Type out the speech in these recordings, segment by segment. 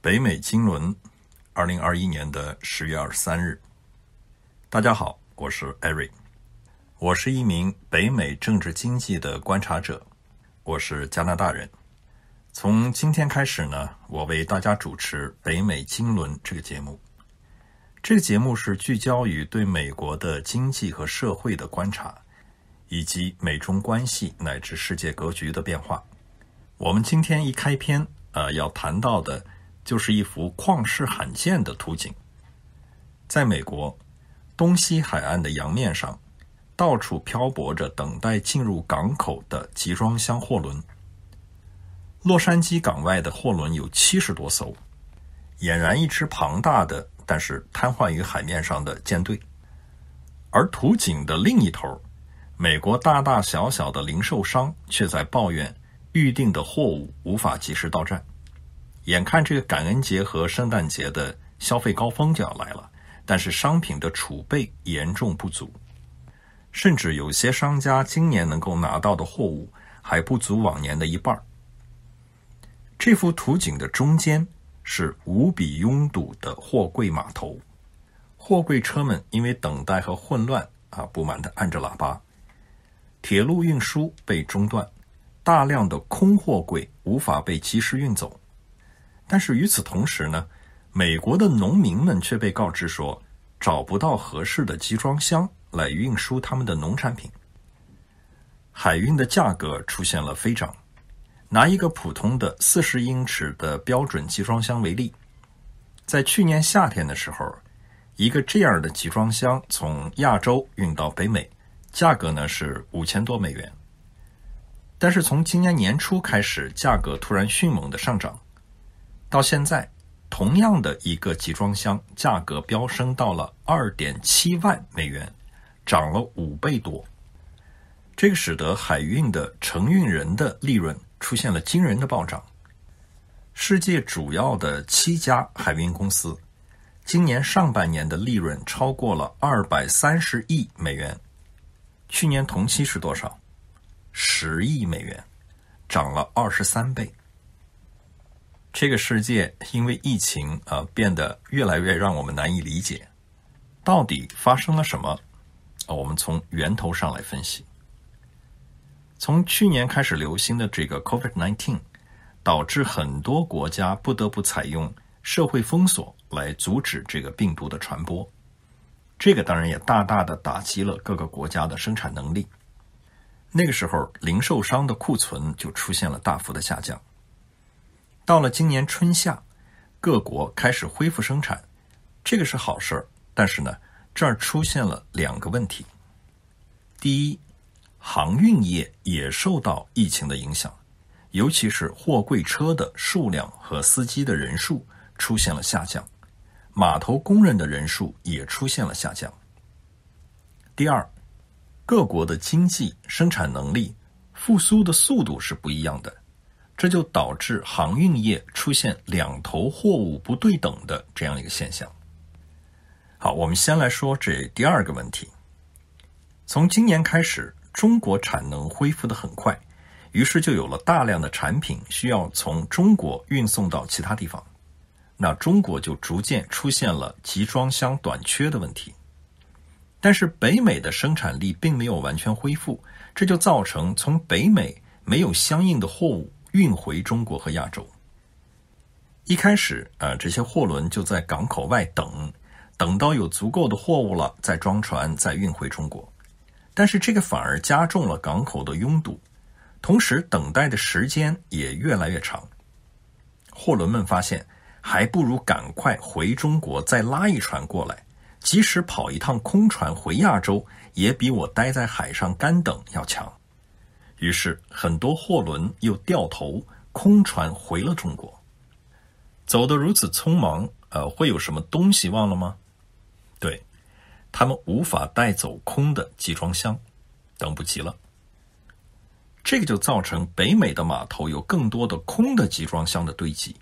北美金轮，二零二一年的十月二十三日，大家好，我是艾瑞，我是一名北美政治经济的观察者，我是加拿大人。从今天开始呢，我为大家主持北美金轮这个节目。这个节目是聚焦于对美国的经济和社会的观察，以及美中关系乃至世界格局的变化。我们今天一开篇，呃，要谈到的。就是一幅旷世罕见的图景，在美国东西海岸的洋面上，到处漂泊着等待进入港口的集装箱货轮。洛杉矶港外的货轮有七十多艘，俨然一支庞大的但是瘫痪于海面上的舰队。而图景的另一头，美国大大小小的零售商却在抱怨预定的货物无法及时到站。眼看这个感恩节和圣诞节的消费高峰就要来了，但是商品的储备严重不足，甚至有些商家今年能够拿到的货物还不足往年的一半儿。这幅图景的中间是无比拥堵的货柜码头，货柜车们因为等待和混乱啊，不满的按着喇叭，铁路运输被中断，大量的空货柜无法被及时运走。但是与此同时呢，美国的农民们却被告知说找不到合适的集装箱来运输他们的农产品，海运的价格出现了飞涨。拿一个普通的四十英尺的标准集装箱为例，在去年夏天的时候，一个这样的集装箱从亚洲运到北美，价格呢是五千多美元。但是从今年年初开始，价格突然迅猛的上涨。到现在，同样的一个集装箱价格飙升到了二点七万美元，涨了五倍多。这个使得海运的承运人的利润出现了惊人的暴涨。世界主要的七家海运公司今年上半年的利润超过了二百三十亿美元，去年同期是多少？十亿美元，涨了二十三倍。这个世界因为疫情啊，变得越来越让我们难以理解。到底发生了什么？啊，我们从源头上来分析。从去年开始流行的这个 COVID-19，导致很多国家不得不采用社会封锁来阻止这个病毒的传播。这个当然也大大的打击了各个国家的生产能力。那个时候，零售商的库存就出现了大幅的下降。到了今年春夏，各国开始恢复生产，这个是好事儿。但是呢，这儿出现了两个问题：第一，航运业也受到疫情的影响，尤其是货柜车的数量和司机的人数出现了下降，码头工人的人数也出现了下降。第二，各国的经济生产能力复苏的速度是不一样的。这就导致航运业出现两头货物不对等的这样一个现象。好，我们先来说这第二个问题。从今年开始，中国产能恢复的很快，于是就有了大量的产品需要从中国运送到其他地方，那中国就逐渐出现了集装箱短缺的问题。但是北美的生产力并没有完全恢复，这就造成从北美没有相应的货物。运回中国和亚洲。一开始，呃，这些货轮就在港口外等，等到有足够的货物了，再装船，再运回中国。但是，这个反而加重了港口的拥堵，同时等待的时间也越来越长。货轮们发现，还不如赶快回中国，再拉一船过来。即使跑一趟空船回亚洲，也比我待在海上干等要强。于是，很多货轮又掉头空船回了中国，走得如此匆忙，呃，会有什么东西忘了吗？对他们无法带走空的集装箱，等不及了。这个就造成北美的码头有更多的空的集装箱的堆积。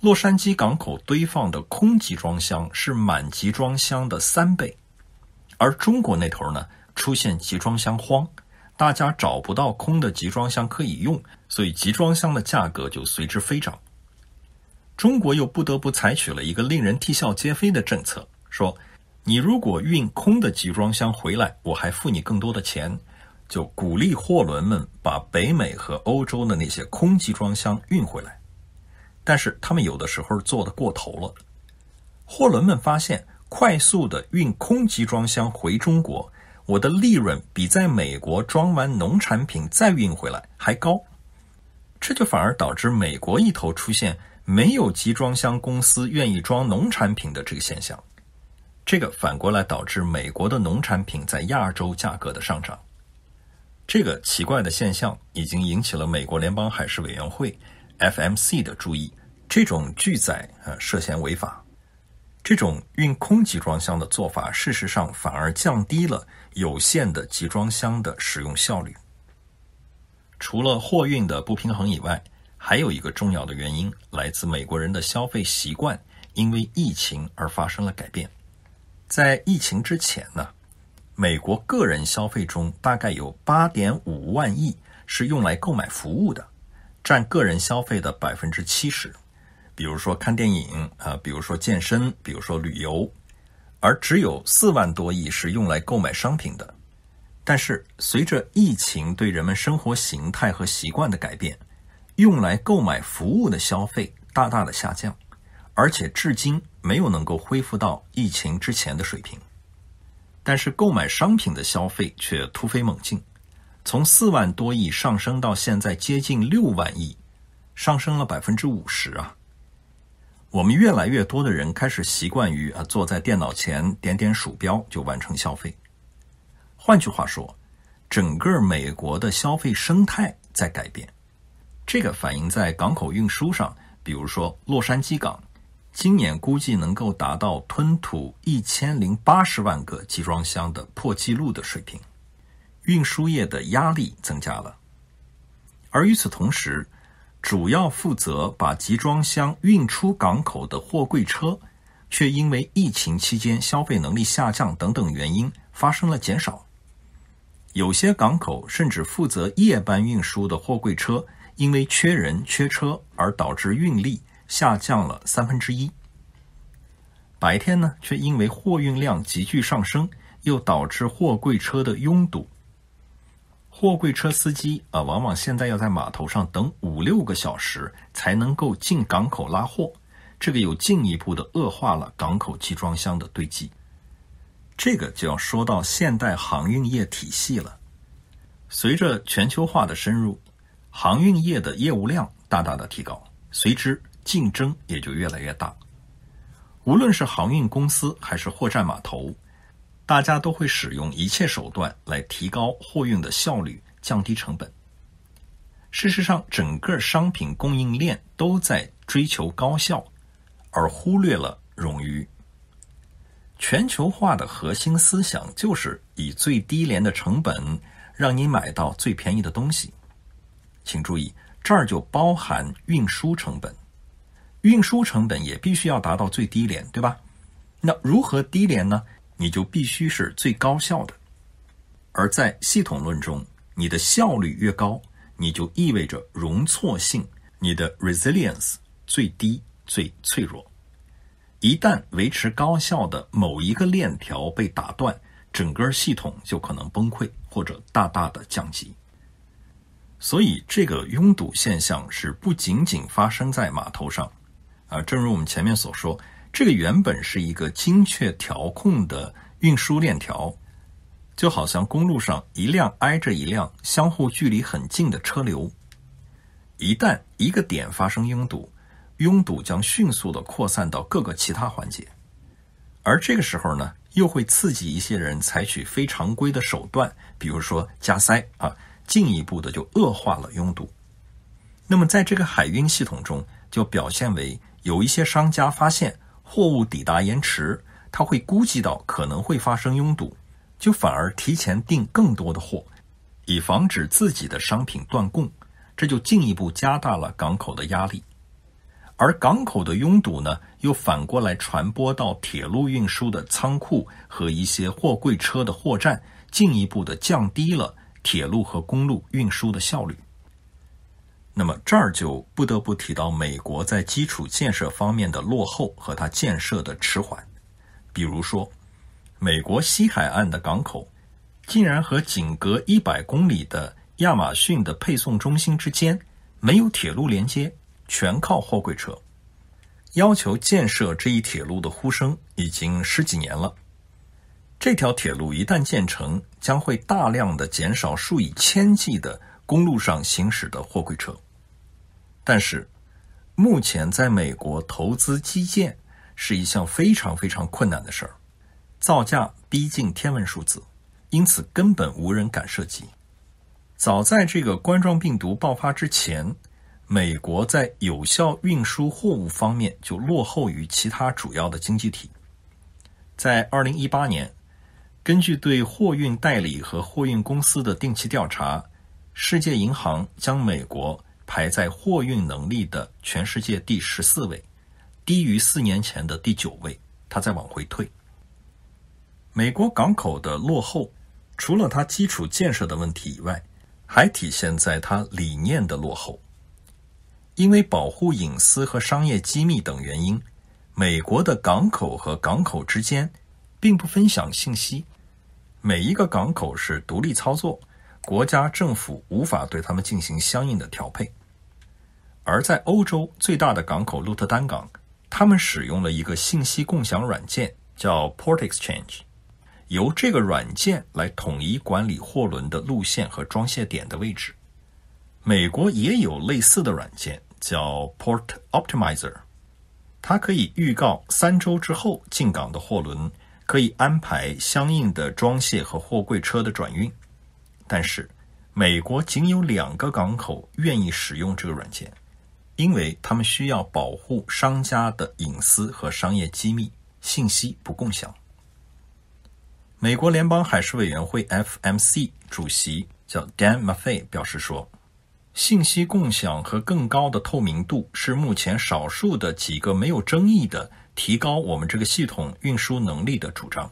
洛杉矶港口堆放的空集装箱是满集装箱的三倍，而中国那头呢，出现集装箱荒。大家找不到空的集装箱可以用，所以集装箱的价格就随之飞涨。中国又不得不采取了一个令人啼笑皆非的政策：说你如果运空的集装箱回来，我还付你更多的钱，就鼓励货轮们把北美和欧洲的那些空集装箱运回来。但是他们有的时候做的过头了，货轮们发现快速的运空集装箱回中国。我的利润比在美国装完农产品再运回来还高，这就反而导致美国一头出现没有集装箱公司愿意装农产品的这个现象，这个反过来导致美国的农产品在亚洲价格的上涨，这个奇怪的现象已经引起了美国联邦海事委员会 FMC 的注意，这种拒载啊涉嫌违法，这种运空集装箱的做法事实上反而降低了。有限的集装箱的使用效率。除了货运的不平衡以外，还有一个重要的原因来自美国人的消费习惯因为疫情而发生了改变。在疫情之前呢，美国个人消费中大概有8.5万亿是用来购买服务的，占个人消费的百分之七十。比如说看电影啊，比如说健身，比如说旅游。而只有四万多亿是用来购买商品的，但是随着疫情对人们生活形态和习惯的改变，用来购买服务的消费大大的下降，而且至今没有能够恢复到疫情之前的水平。但是购买商品的消费却突飞猛进，从四万多亿上升到现在接近六万亿，上升了百分之五十啊！我们越来越多的人开始习惯于啊坐在电脑前点点鼠标就完成消费。换句话说，整个美国的消费生态在改变。这个反映在港口运输上，比如说洛杉矶港，今年估计能够达到吞吐一千零八十万个集装箱的破纪录的水平，运输业的压力增加了。而与此同时，主要负责把集装箱运出港口的货柜车，却因为疫情期间消费能力下降等等原因发生了减少。有些港口甚至负责夜班运输的货柜车，因为缺人缺车而导致运力下降了三分之一。白天呢，却因为货运量急剧上升，又导致货柜车的拥堵。货柜车司机啊，往往现在要在码头上等五六个小时才能够进港口拉货，这个有进一步的恶化了港口集装箱的堆积。这个就要说到现代航运业体系了。随着全球化的深入，航运业的业务量大大的提高，随之竞争也就越来越大。无论是航运公司还是货站码头。大家都会使用一切手段来提高货运的效率，降低成本。事实上，整个商品供应链都在追求高效，而忽略了冗余。全球化的核心思想就是以最低廉的成本让你买到最便宜的东西。请注意，这儿就包含运输成本，运输成本也必须要达到最低廉，对吧？那如何低廉呢？你就必须是最高效的，而在系统论中，你的效率越高，你就意味着容错性，你的 resilience 最低、最脆弱。一旦维持高效的某一个链条被打断，整个系统就可能崩溃或者大大的降级。所以，这个拥堵现象是不仅仅发生在码头上，啊，正如我们前面所说。这个原本是一个精确调控的运输链条，就好像公路上一辆挨着一辆、相互距离很近的车流，一旦一个点发生拥堵，拥堵将迅速的扩散到各个其他环节，而这个时候呢，又会刺激一些人采取非常规的手段，比如说加塞啊，进一步的就恶化了拥堵。那么在这个海运系统中，就表现为有一些商家发现。货物抵达延迟，他会估计到可能会发生拥堵，就反而提前订更多的货，以防止自己的商品断供，这就进一步加大了港口的压力。而港口的拥堵呢，又反过来传播到铁路运输的仓库和一些货柜车的货站，进一步的降低了铁路和公路运输的效率。那么这儿就不得不提到美国在基础建设方面的落后和它建设的迟缓。比如说，美国西海岸的港口竟然和仅隔一百公里的亚马逊的配送中心之间没有铁路连接，全靠货柜车。要求建设这一铁路的呼声已经十几年了。这条铁路一旦建成，将会大量的减少数以千计的。公路上行驶的货柜车，但是目前在美国投资基建是一项非常非常困难的事儿，造价逼近天文数字，因此根本无人敢涉及。早在这个冠状病毒爆发之前，美国在有效运输货物方面就落后于其他主要的经济体。在二零一八年，根据对货运代理和货运公司的定期调查。世界银行将美国排在货运能力的全世界第十四位，低于四年前的第九位，它在往回退。美国港口的落后，除了它基础建设的问题以外，还体现在它理念的落后。因为保护隐私和商业机密等原因，美国的港口和港口之间并不分享信息，每一个港口是独立操作。国家政府无法对他们进行相应的调配，而在欧洲最大的港口鹿特丹港，他们使用了一个信息共享软件，叫 Port Exchange，由这个软件来统一管理货轮的路线和装卸点的位置。美国也有类似的软件，叫 Port Optimizer，它可以预告三周之后进港的货轮，可以安排相应的装卸和货柜车的转运。但是，美国仅有两个港口愿意使用这个软件，因为他们需要保护商家的隐私和商业机密信息不共享。美国联邦海事委员会 （FMC） 主席叫 Dan Murphy 表示说：“信息共享和更高的透明度是目前少数的几个没有争议的提高我们这个系统运输能力的主张。”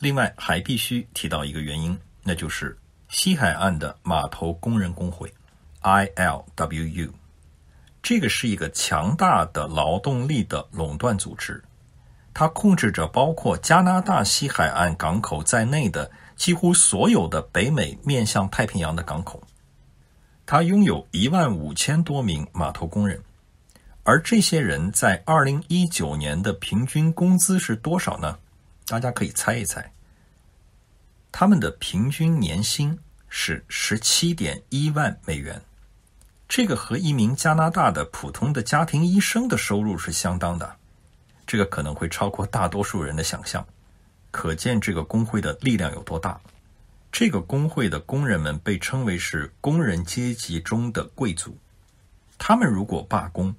另外，还必须提到一个原因。那就是西海岸的码头工人工会，I L W U。这个是一个强大的劳动力的垄断组织，它控制着包括加拿大西海岸港口在内的几乎所有的北美面向太平洋的港口。它拥有一万五千多名码头工人，而这些人在二零一九年的平均工资是多少呢？大家可以猜一猜。他们的平均年薪是十七点一万美元，这个和一名加拿大的普通的家庭医生的收入是相当的，这个可能会超过大多数人的想象，可见这个工会的力量有多大。这个工会的工人们被称为是工人阶级中的贵族，他们如果罢工，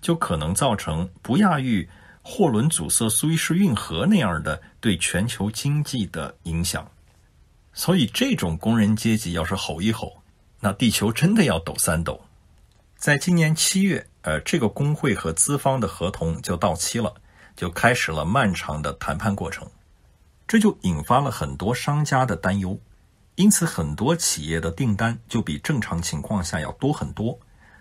就可能造成不亚于货轮阻塞苏伊士运河那样的对全球经济的影响。所以，这种工人阶级要是吼一吼，那地球真的要抖三抖。在今年七月，呃，这个工会和资方的合同就到期了，就开始了漫长的谈判过程。这就引发了很多商家的担忧，因此很多企业的订单就比正常情况下要多很多，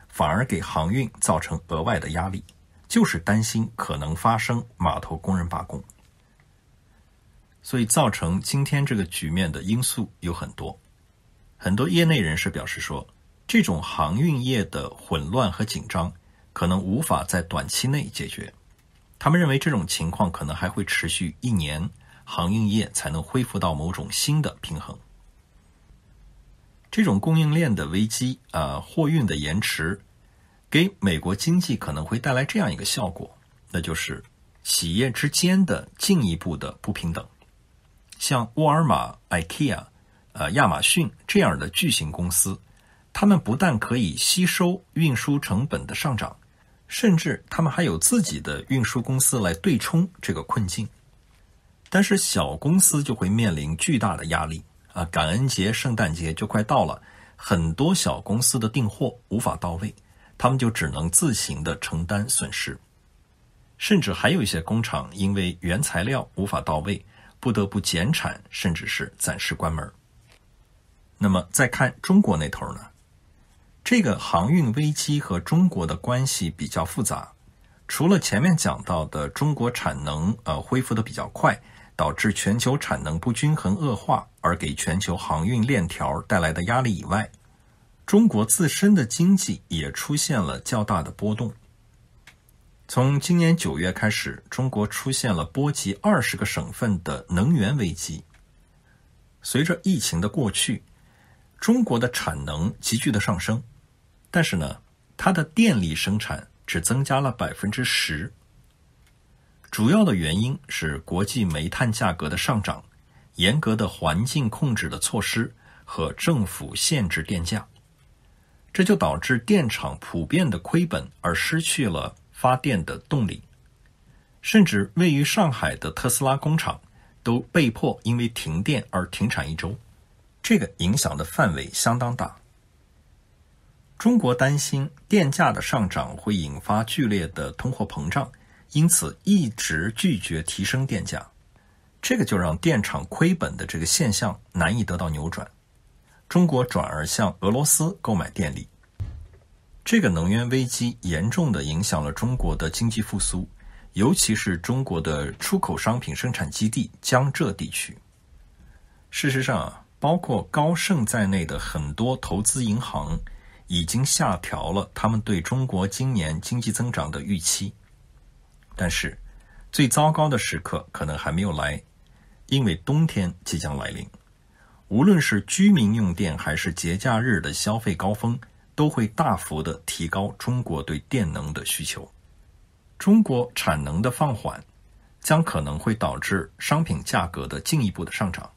反而给航运造成额外的压力。就是担心可能发生码头工人罢工。所以造成今天这个局面的因素有很多，很多业内人士表示说，这种航运业的混乱和紧张可能无法在短期内解决。他们认为这种情况可能还会持续一年，航运业才能恢复到某种新的平衡。这种供应链的危机啊，货运的延迟，给美国经济可能会带来这样一个效果，那就是企业之间的进一步的不平等。像沃尔玛、IKEA、呃亚马逊这样的巨型公司，他们不但可以吸收运输成本的上涨，甚至他们还有自己的运输公司来对冲这个困境。但是小公司就会面临巨大的压力啊！感恩节、圣诞节就快到了，很多小公司的订货无法到位，他们就只能自行的承担损失，甚至还有一些工厂因为原材料无法到位。不得不减产，甚至是暂时关门。那么再看中国那头呢？这个航运危机和中国的关系比较复杂。除了前面讲到的中国产能呃恢复的比较快，导致全球产能不均衡恶化而给全球航运链条带来的压力以外，中国自身的经济也出现了较大的波动。从今年九月开始，中国出现了波及二十个省份的能源危机。随着疫情的过去，中国的产能急剧的上升，但是呢，它的电力生产只增加了百分之十。主要的原因是国际煤炭价格的上涨、严格的环境控制的措施和政府限制电价，这就导致电厂普遍的亏本，而失去了。发电的动力，甚至位于上海的特斯拉工厂都被迫因为停电而停产一周。这个影响的范围相当大。中国担心电价的上涨会引发剧烈的通货膨胀，因此一直拒绝提升电价。这个就让电厂亏本的这个现象难以得到扭转。中国转而向俄罗斯购买电力。这个能源危机严重的影响了中国的经济复苏，尤其是中国的出口商品生产基地江浙地区。事实上，包括高盛在内的很多投资银行已经下调了他们对中国今年经济增长的预期。但是，最糟糕的时刻可能还没有来，因为冬天即将来临。无论是居民用电还是节假日的消费高峰。都会大幅的提高中国对电能的需求。中国产能的放缓，将可能会导致商品价格的进一步的上涨。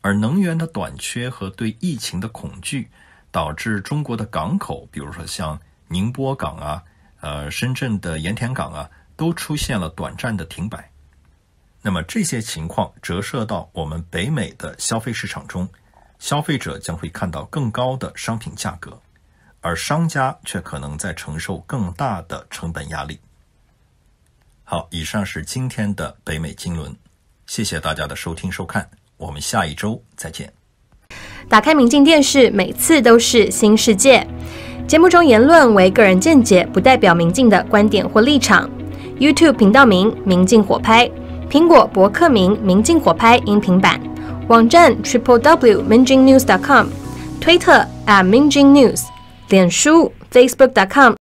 而能源的短缺和对疫情的恐惧，导致中国的港口，比如说像宁波港啊、呃深圳的盐田港啊，都出现了短暂的停摆。那么这些情况折射到我们北美的消费市场中，消费者将会看到更高的商品价格。而商家却可能在承受更大的成本压力。好，以上是今天的北美金轮。谢谢大家的收听收看，我们下一周再见。打开明镜电视，每次都是新世界。节目中言论为个人见解，不代表明镜的观点或立场。YouTube 频道名：明镜火拍；苹果博客名：明镜火拍音频版，网站：triple w. m i news. g dot com；推特：at 明镜 news。脸书 facebook.com